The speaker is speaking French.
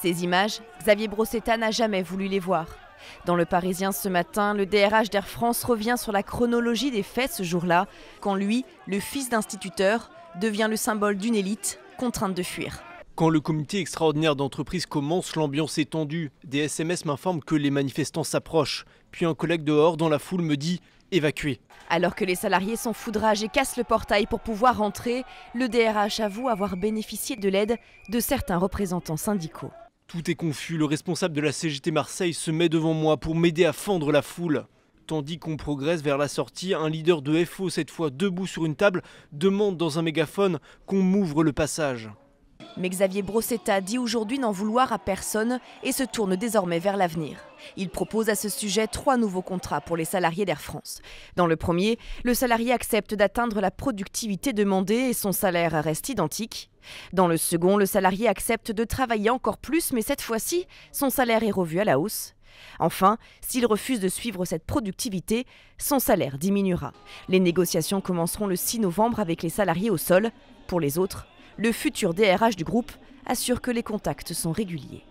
Ces images, Xavier Brossetta n'a jamais voulu les voir. Dans le Parisien ce matin, le DRH d'Air France revient sur la chronologie des faits ce jour-là, quand lui, le fils d'instituteur, devient le symbole d'une élite contrainte de fuir. Quand le comité extraordinaire d'entreprise commence, l'ambiance est tendue. Des SMS m'informent que les manifestants s'approchent. Puis un collègue dehors dans la foule me dit évacuer. Alors que les salariés sont rage et cassent le portail pour pouvoir rentrer, le DRH avoue avoir bénéficié de l'aide de certains représentants syndicaux. Tout est confus, le responsable de la CGT Marseille se met devant moi pour m'aider à fendre la foule. Tandis qu'on progresse vers la sortie, un leader de FO, cette fois debout sur une table, demande dans un mégaphone qu'on m'ouvre le passage. Mais Xavier Brossetta dit aujourd'hui n'en vouloir à personne et se tourne désormais vers l'avenir. Il propose à ce sujet trois nouveaux contrats pour les salariés d'Air France. Dans le premier, le salarié accepte d'atteindre la productivité demandée et son salaire reste identique. Dans le second, le salarié accepte de travailler encore plus, mais cette fois-ci, son salaire est revu à la hausse. Enfin, s'il refuse de suivre cette productivité, son salaire diminuera. Les négociations commenceront le 6 novembre avec les salariés au sol. Pour les autres, le futur DRH du groupe assure que les contacts sont réguliers.